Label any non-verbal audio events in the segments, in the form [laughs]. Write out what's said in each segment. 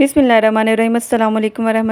बिसमीम वरहमल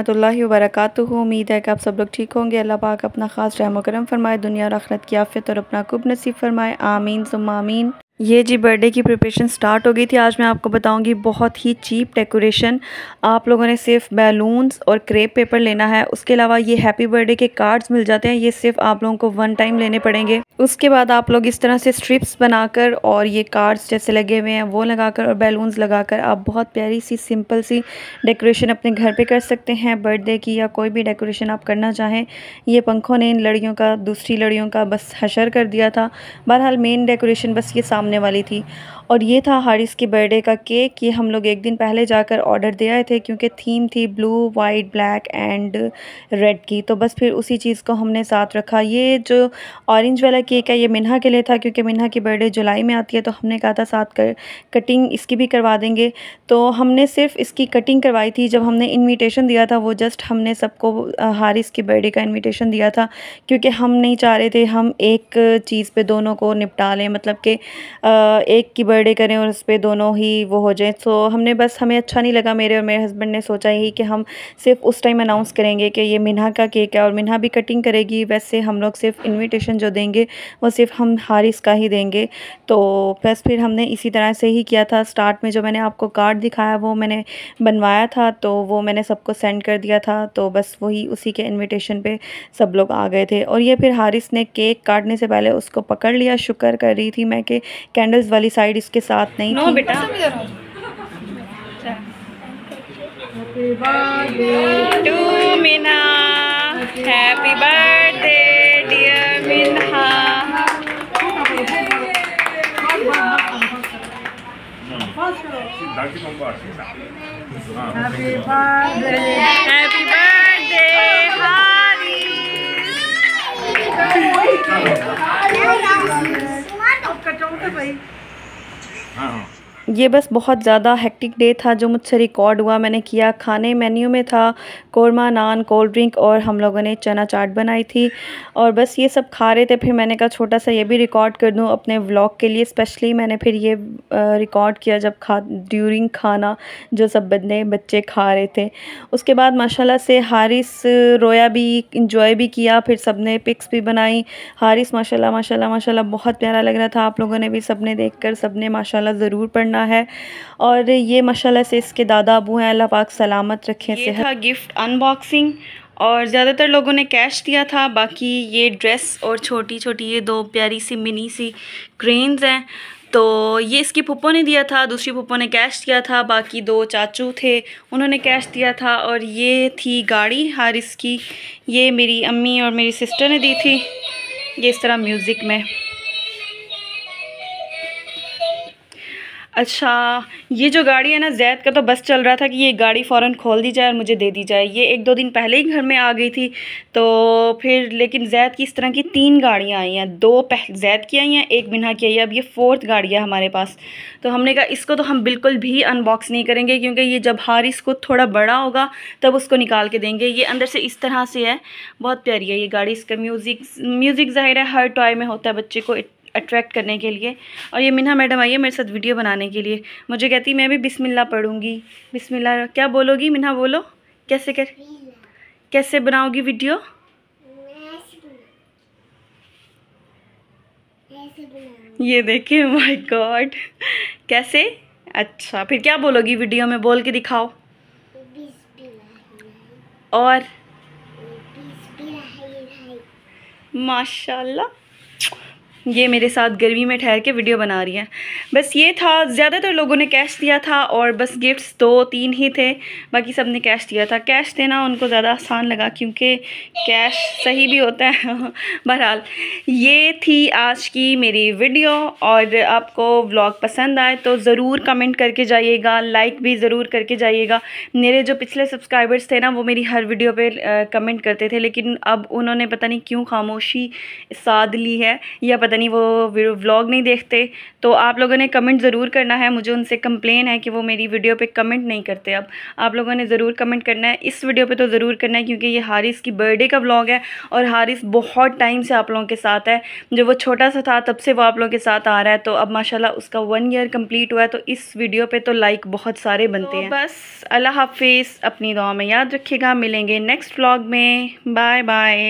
वरक उम्मीद है कि आप सब लोग ठीक होंगे अल्लाह पाक अपना ख़ास रहम करम फरमाए दुनिया और आखरत की आफ़ियत और अपना कुब नसीब फरमाए आमीन आमीन ये जी बर्थडे की प्रिपरेशन स्टार्ट हो गई थी आज मैं आपको बताऊंगी बहुत ही चीप डेकोरेशन आप लोगों ने सिर्फ बैलून्स और क्रेप पेपर लेना है उसके अलावा ये हैप्पी बर्थडे के कार्ड्स मिल जाते हैं ये सिर्फ आप लोगों को वन टाइम लेने पड़ेंगे उसके बाद आप लोग इस तरह से स्ट्रिप्स बनाकर और ये कार्ड्स जैसे लगे हुए हैं वो लगाकर और बैलून्स लगाकर आप बहुत प्यारी सी सिंपल सी डेकोरेशन अपने घर पर कर सकते हैं बर्थडे की या कोई भी डेकोरेशन आप करना चाहें ये पंखों ने इन लड़ियों का दूसरी लड़ियों का बस हशर कर दिया था बहरहाल मेन डेकोरेशन बस ये सामने होने वाली थी और ये था हारिस के बर्थडे का केक ये हम लोग एक दिन पहले जाकर ऑर्डर दे आए थे क्योंकि थीम थी blue white black and red की तो बस फिर उसी चीज़ को हमने साथ रखा ये जो ऑरेंज वाला केक है ये मिन्हा के लिए था क्योंकि मिन्हा की बर्थडे जुलाई में आती है तो हमने कहा था साथ कर कटिंग इसकी भी करवा देंगे तो हमने सिर्फ इसकी कटिंग करवाई थी जब हमने इन्विटेशन दिया था वो जस्ट हमने सबको हारिस की बर्थडे का इन्विटेशन दिया था क्योंकि हम नहीं चाह रहे थे हम एक चीज़ पर दोनों को निपटा लें मतलब कि एक की बर्थडे करें और उस पर दोनों ही वो हो जाएँ सो हमने बस हमें अच्छा नहीं लगा मेरे और मेरे हस्बैंड ने सोचा ही कि हम सिर्फ उस टाइम अनाउंस करेंगे कि ये मिन्हा का केक है और मिन्हा भी कटिंग करेगी वैसे हम लोग सिर्फ इन्विटेशन जो देंगे वो सिर्फ हम हारिस का ही देंगे तो बस फिर हमने इसी तरह से ही किया था स्टार्ट में जो मैंने आपको कार्ड दिखाया वो मैंने बनवाया था तो वो मैंने सबको सेंड कर दिया था तो बस वही उसी के इन्विटेशन पे सब लोग आ गए थे और ये फिर हारिस ने केक काटने से पहले उसको पकड़ लिया शुक्र कर रही थी मैं कि कैंडल्स वाली साइड इसके साथ नहीं no, बेटा birthday to Meena happy birthday dear Meena happy birthday ये बस बहुत ज़्यादा हेक्टिक डे था जो मुझसे रिकॉर्ड हुआ मैंने किया खाने मेन्यू में था कौरमा नान कोल्ड ड्रिंक और हम लोगों ने चना चाट बनाई थी और बस ये सब खा रहे थे फिर मैंने कहा छोटा सा ये भी रिकॉर्ड कर दूँ अपने व्लॉग के लिए स्पेशली मैंने फिर ये रिकॉर्ड किया जब खा ड्यूरिंग खाना जो सब बंदे बच्चे खा रहे थे उसके बाद माशाला से हारिस रोया भी इंजॉय भी किया फिर सब ने पिक्स भी बनाई हारिस माशा माशा माशा बहुत प्यारा लग रहा था आप लोगों ने भी सब ने देख कर सब ने माशा ज़रूर पढ़ना करना है और ये माशाल्लाह से इसके दादा अबू हैं अल्लाह पाक सलामत रखें ये था गिफ्ट अनबॉक्सिंग और ज़्यादातर लोगों ने कैश दिया था बाकी ये ड्रेस और छोटी छोटी ये दो प्यारी सी मिनी सी क्रेन्स हैं तो ये इसकी पप्पो ने दिया था दूसरी पप्पो ने कैश दिया था बाकी दो चाचू थे उन्होंने कैश दिया था और ये थी गाड़ी हारिस की ये मेरी अम्मी और मेरी सिस्टर ने दी थी ये इस तरह म्यूज़िक में अच्छा ये जो गाड़ी है ना जैद का तो बस चल रहा था कि ये गाड़ी फ़ौरन खोल दी जाए और मुझे दे दी जाए ये एक दो दिन पहले ही घर में आ गई थी तो फिर लेकिन जैद की इस तरह की तीन गाड़ियाँ आई हैं दो पह जैद की आई हैं एक बिना की आई है अब ये फोर्थ गाड़ी है हमारे पास तो हमने कहा इसको तो हम बिल्कुल भी अनबॉक्स नहीं करेंगे क्योंकि ये जब हारिस इसको थोड़ा बड़ा होगा तब उसको निकाल के देंगे ये अंदर से इस तरह से है बहुत प्यारी है ये गाड़ी इसका म्यूज़िक म्यूज़िक ज़ाहिर है हर टॉय में होता है बच्चे को अट्रैक्ट करने के लिए और ये मिना मैडम आई है मेरे साथ वीडियो बनाने के लिए मुझे कहती मैं भी बिसमिल्ला पढ़ूँगी बिसमिल्ला क्या बोलोगी मिना बोलो कैसे कर कैसे बनाओगी वीडियो ये देखिए माय [laughs] गॉड कैसे अच्छा फिर क्या बोलोगी वीडियो में बोल के दिखाओ और माशाल्लाह ये मेरे साथ गर्मी में ठहर के वीडियो बना रही है बस ये था ज़्यादातर लोगों ने कैश दिया था और बस गिफ्ट्स दो तीन ही थे बाकी सब ने कैश दिया था कैश देना उनको ज़्यादा आसान लगा क्योंकि कैश सही भी होता है [laughs] बहरहाल ये थी आज की मेरी वीडियो और आपको व्लॉग पसंद आए तो ज़रूर कमेंट करके जाइएगा लाइक भी ज़रूर करके जाइएगा मेरे जो पिछले सब्सक्राइबर्स थे ना वो मेरी हर वीडियो पर कमेंट करते थे लेकिन अब उन्होंने पता नहीं क्यों खामोशी साध ली है या पता नहीं वो व्लॉग नहीं देखते तो आप लोगों ने कमेंट ज़रूर करना है मुझे उनसे कंप्लेन है कि वो मेरी वीडियो पे कमेंट नहीं करते अब आप लोगों ने ज़रूर कमेंट करना है इस वीडियो पे तो ज़रूर करना है क्योंकि ये हारिस की बर्थडे का व्लॉग है और हारिस बहुत टाइम से आप लोगों के साथ है जब वो छोटा सा था तब से वो आप लोगों के साथ आ रहा है तो अब माशाला उसका वन ईयर कम्प्लीट हुआ है तो इस वीडियो पर तो लाइक बहुत सारे तो बनते हैं बस अल्लाह हाफिज़ अपनी दुआ में याद रखिएगा मिलेंगे नेक्स्ट व्लॉग में बाय बाय